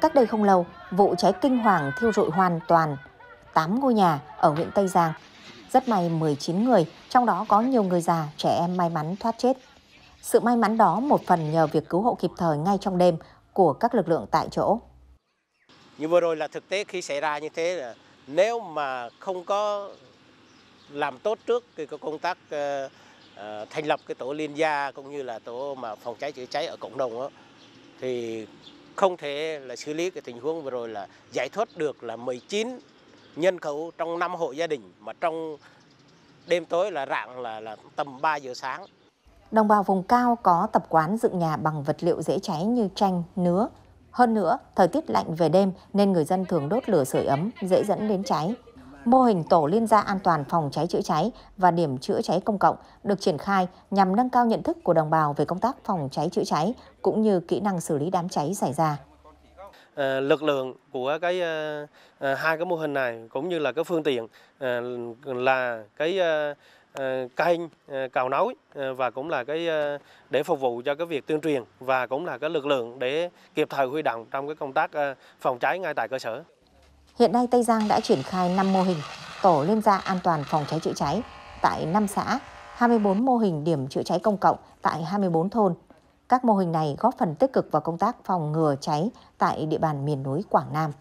Cách đây không lâu, vụ cháy kinh hoàng thiêu rụi hoàn toàn 8 ngôi nhà ở huyện Tây Giang. Rất may 19 người, trong đó có nhiều người già, trẻ em may mắn thoát chết. Sự may mắn đó một phần nhờ việc cứu hộ kịp thời ngay trong đêm của các lực lượng tại chỗ. Như vừa rồi là thực tế khi xảy ra như thế là nếu mà không có làm tốt trước cái công tác ờ, ờ, thành lập cái tổ liên gia cũng như là tổ mà phòng cháy chữa cháy ở cộng đồng đó, thì không thể là xử lý cái tình huống vừa rồi là giải thoát được là 19 nhân khẩu trong năm hộ gia đình mà trong đêm tối là rạng là, là tầm 3 giờ sáng. Đồng bào vùng cao có tập quán dựng nhà bằng vật liệu dễ cháy như tranh, nứa. Hơn nữa, thời tiết lạnh về đêm nên người dân thường đốt lửa sưởi ấm, dễ dẫn đến cháy mô hình tổ liên gia an toàn phòng cháy chữa cháy và điểm chữa cháy công cộng được triển khai nhằm nâng cao nhận thức của đồng bào về công tác phòng cháy chữa cháy cũng như kỹ năng xử lý đám cháy xảy ra. Ờ, lực lượng của cái ờ, ờ, hai cái mô hình này cũng như là cái phương tiện là cái kênh cầu nối và cũng là cái để phục vụ cho cái việc tuyên truyền và cũng là cái lực lượng để kịp thời huy động trong cái công tác phòng cháy ngay tại cơ sở. Hiện nay Tây Giang đã triển khai 5 mô hình tổ liên gia an toàn phòng cháy chữa cháy tại 5 xã, 24 mô hình điểm chữa cháy công cộng tại 24 thôn. Các mô hình này góp phần tích cực vào công tác phòng ngừa cháy tại địa bàn miền núi Quảng Nam.